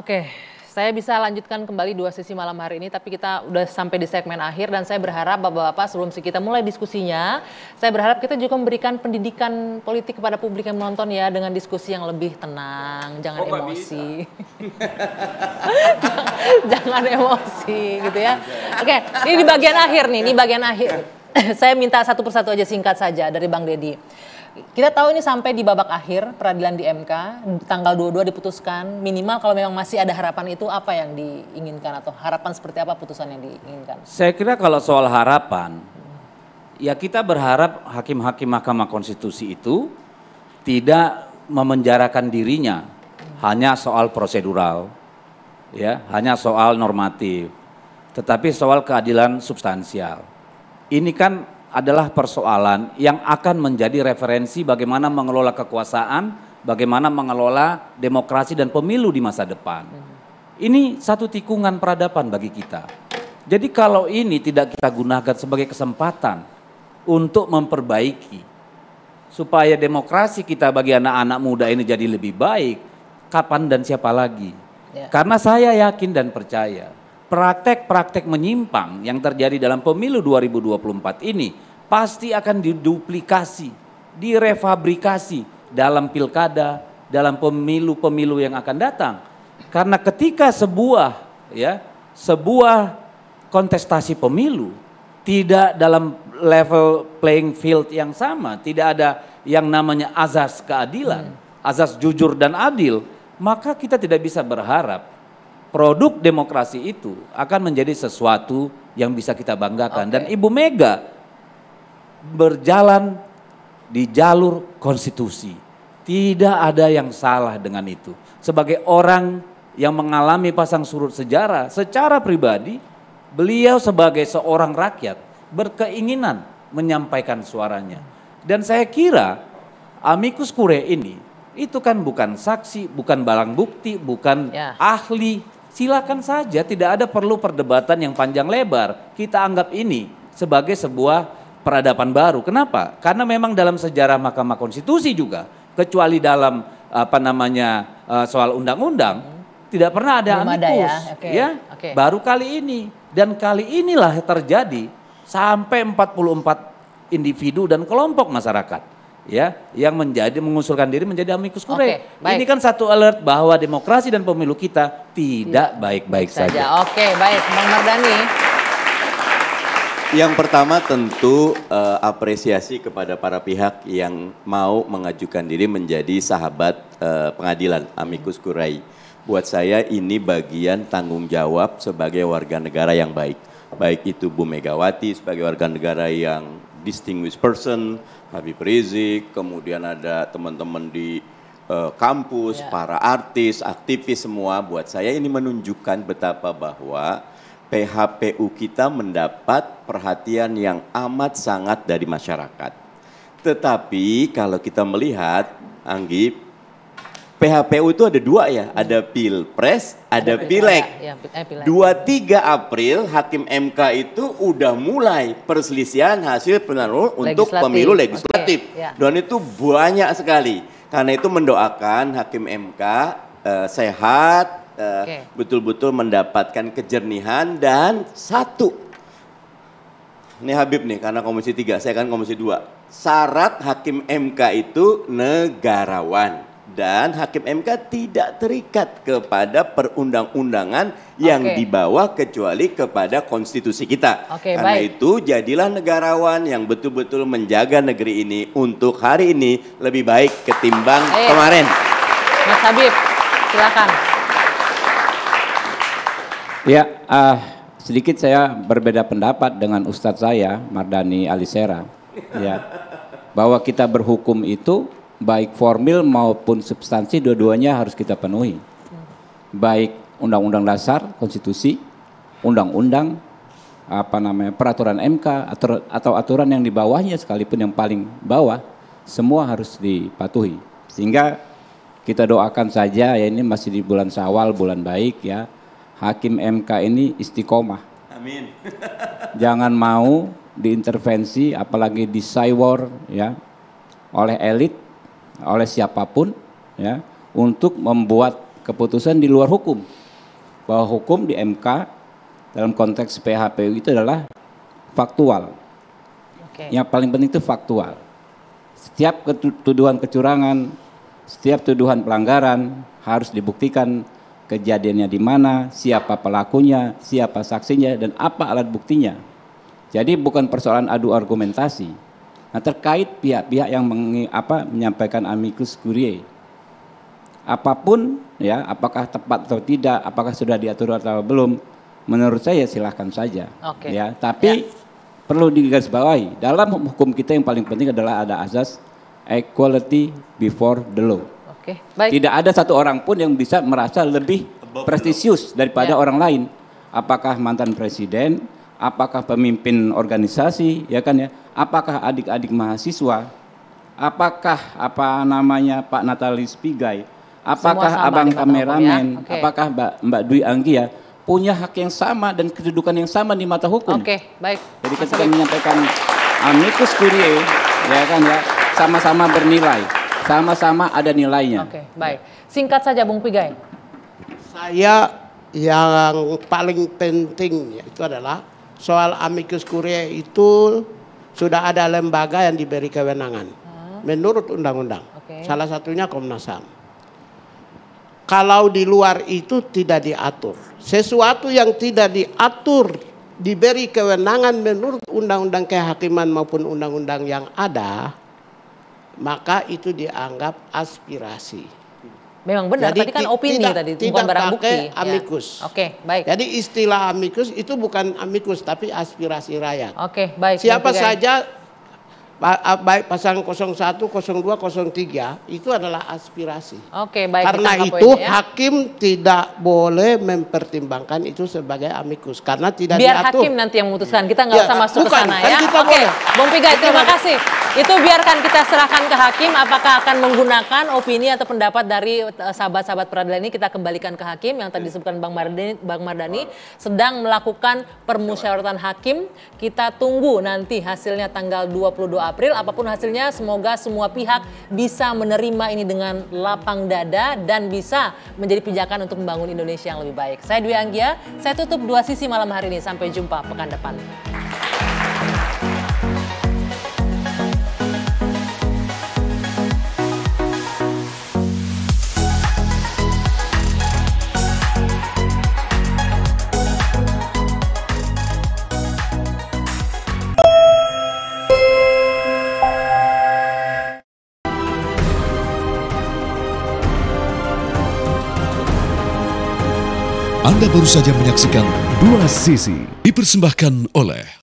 Oke, saya bisa lanjutkan kembali dua sesi malam hari ini, tapi kita udah sampai di segmen akhir dan saya berharap bapak-bapak sebelum kita mulai diskusinya, saya berharap kita juga memberikan pendidikan politik kepada publik yang menonton ya dengan diskusi yang lebih tenang, jangan oh, emosi, jangan emosi gitu ya. Oke, ini di bagian akhir nih, ini bagian akhir. saya minta satu persatu aja singkat saja dari Bang Deddy kita tahu ini sampai di babak akhir peradilan di MK tanggal 22 diputuskan minimal kalau memang masih ada harapan itu apa yang diinginkan atau harapan seperti apa putusan yang diinginkan? Saya kira kalau soal harapan ya kita berharap hakim-hakim Mahkamah Konstitusi itu tidak memenjarakan dirinya hanya soal prosedural ya, hanya soal normatif tetapi soal keadilan substansial. Ini kan adalah persoalan yang akan menjadi referensi bagaimana mengelola kekuasaan, bagaimana mengelola demokrasi dan pemilu di masa depan. Ini satu tikungan peradaban bagi kita. Jadi kalau ini tidak kita gunakan sebagai kesempatan untuk memperbaiki supaya demokrasi kita bagi anak-anak muda ini jadi lebih baik, kapan dan siapa lagi? Ya. Karena saya yakin dan percaya praktek-praktek menyimpang yang terjadi dalam pemilu 2024 ini pasti akan diduplikasi, direfabrikasi dalam pilkada, dalam pemilu-pemilu yang akan datang. Karena ketika sebuah ya, sebuah kontestasi pemilu tidak dalam level playing field yang sama, tidak ada yang namanya azas keadilan, hmm. azas jujur dan adil, maka kita tidak bisa berharap produk demokrasi itu akan menjadi sesuatu yang bisa kita banggakan. Okay. Dan Ibu Mega berjalan di jalur konstitusi. Tidak ada yang salah dengan itu. Sebagai orang yang mengalami pasang surut sejarah secara pribadi, beliau sebagai seorang rakyat berkeinginan menyampaikan suaranya. Dan saya kira amikus kure ini itu kan bukan saksi, bukan barang bukti, bukan ya. ahli, silakan saja tidak ada perlu perdebatan yang panjang lebar. Kita anggap ini sebagai sebuah peradaban baru. Kenapa? Karena memang dalam sejarah Mahkamah Konstitusi juga kecuali dalam apa namanya e, soal undang-undang tidak pernah ada Belum amikus ada ya. Okay. ya. Okay. Baru kali ini dan kali inilah terjadi sampai 44 individu dan kelompok masyarakat ya yang menjadi mengusulkan diri menjadi amicus curiae. Okay, Ini kan satu alert bahwa demokrasi dan pemilu kita tidak baik-baik saja. saja. Oke, baik, Bang Mardhani. Yang pertama tentu uh, apresiasi kepada para pihak yang mau mengajukan diri menjadi sahabat uh, pengadilan amicus curiae. Buat saya ini bagian tanggung jawab sebagai warga negara yang baik. Baik itu Bu Megawati sebagai warga negara yang distinguished person Habib Rizik, kemudian ada teman-teman di uh, kampus, yeah. para artis, aktivis semua. Buat saya ini menunjukkan betapa bahwa PHPU kita mendapat perhatian yang amat sangat dari masyarakat. Tetapi kalau kita melihat Anggi PHPU itu ada dua ya, ada hmm. pilpres, ada pileg. Ya, ya, eh, dua tiga April Hakim MK itu udah mulai perselisihan hasil penaruh untuk pemilu legislatif. Okay, ya. Dan itu banyak sekali. Karena itu mendoakan Hakim MK uh, eh, sehat, uh, betul-betul mendapatkan kejernihan dan satu. Ini Habib nih karena komisi tiga, saya kan komisi dua. Syarat Hakim MK itu negarawan dan hakim MK tidak terikat kepada perundang-undangan yang okay. dibawa kecuali kepada konstitusi kita. Okay, Karena baik. itu jadilah negarawan yang betul-betul menjaga negeri ini untuk hari ini lebih baik ketimbang kemarin. Mas Habib, silakan. Ya, uh, sedikit saya berbeda pendapat dengan Ustadz saya Mardani Alisera. Ya, bahwa kita berhukum itu baik formil maupun substansi dua-duanya harus kita penuhi. Baik undang-undang dasar, konstitusi, undang-undang apa namanya peraturan MK atur, atau aturan yang di bawahnya sekalipun yang paling bawah semua harus dipatuhi. Sehingga kita doakan saja ya ini masih di bulan Syawal, bulan baik ya. Hakim MK ini istiqomah. Amin. Jangan mau diintervensi apalagi di disaiwar ya oleh elit oleh siapapun ya untuk membuat keputusan di luar hukum. Bahwa hukum di MK dalam konteks PHPU itu adalah faktual. Okay. Yang paling penting itu faktual. Setiap tuduhan kecurangan, setiap tuduhan pelanggaran harus dibuktikan kejadiannya di mana, siapa pelakunya, siapa saksinya, dan apa alat buktinya. Jadi bukan persoalan adu argumentasi, Nah, terkait pihak-pihak yang meng, apa, menyampaikan amicus curiae, apapun ya, apakah tepat atau tidak, apakah sudah diatur atau belum, menurut saya silahkan saja. Okay. Ya, tapi ya. perlu digarisbawahi dalam hukum kita yang paling penting adalah ada asas equality before the law. okay. baik. Tidak ada satu orang pun yang bisa merasa lebih prestisius daripada ya. orang lain. Apakah mantan presiden, apakah pemimpin organisasi ya kan ya apakah adik-adik mahasiswa apakah apa namanya Pak Natalis Pigai apakah abang kameramen ya? okay. apakah Mbak Mbak Dwi Anggi ya punya hak yang sama dan kedudukan yang sama di mata hukum. Oke, okay, baik. Jadi ketika menyampaikan amicus curiae ya kan ya sama-sama bernilai, sama-sama ada nilainya. Oke, okay, baik. Singkat saja Bung Pigai. Saya yang paling penting itu adalah soal amicus curiae itu sudah ada lembaga yang diberi kewenangan hmm. menurut undang-undang. Okay. Salah satunya Komnas HAM. Kalau di luar itu tidak diatur. Sesuatu yang tidak diatur diberi kewenangan menurut undang-undang kehakiman maupun undang-undang yang ada, maka itu dianggap aspirasi. Memang benar. Jadi, tadi kan opini tidak, tadi, tidak bukan barang bukti. Amikus. Ya. Oke, okay, baik. Jadi istilah amikus itu bukan amikus tapi aspirasi rakyat. Oke, okay, baik. Siapa saja baik pasang 01, 02, 03 itu adalah aspirasi. Oke, baik. Karena itu ya. hakim tidak boleh mempertimbangkan itu sebagai amikus karena tidak biar diatur. hakim nanti yang memutuskan. Kita nggak ya, usah masuk bukan, ke sana kan ya. Oke, Bung Pigai kita terima kasih. Itu biarkan kita serahkan ke hakim apakah akan menggunakan opini atau pendapat dari e, sahabat-sahabat peradilan ini kita kembalikan ke hakim yang tadi iya. disebutkan Bang Mardani, Bang Mardani sedang melakukan permusyawaratan hakim. Kita tunggu nanti hasilnya tanggal 22 April. Apapun hasilnya, semoga semua pihak bisa menerima ini dengan lapang dada dan bisa menjadi pijakan untuk membangun Indonesia yang lebih baik. Saya Dwi Anggia, saya tutup dua sisi malam hari ini. Sampai jumpa pekan depan. Anda baru saja menyaksikan dua sisi dipersembahkan oleh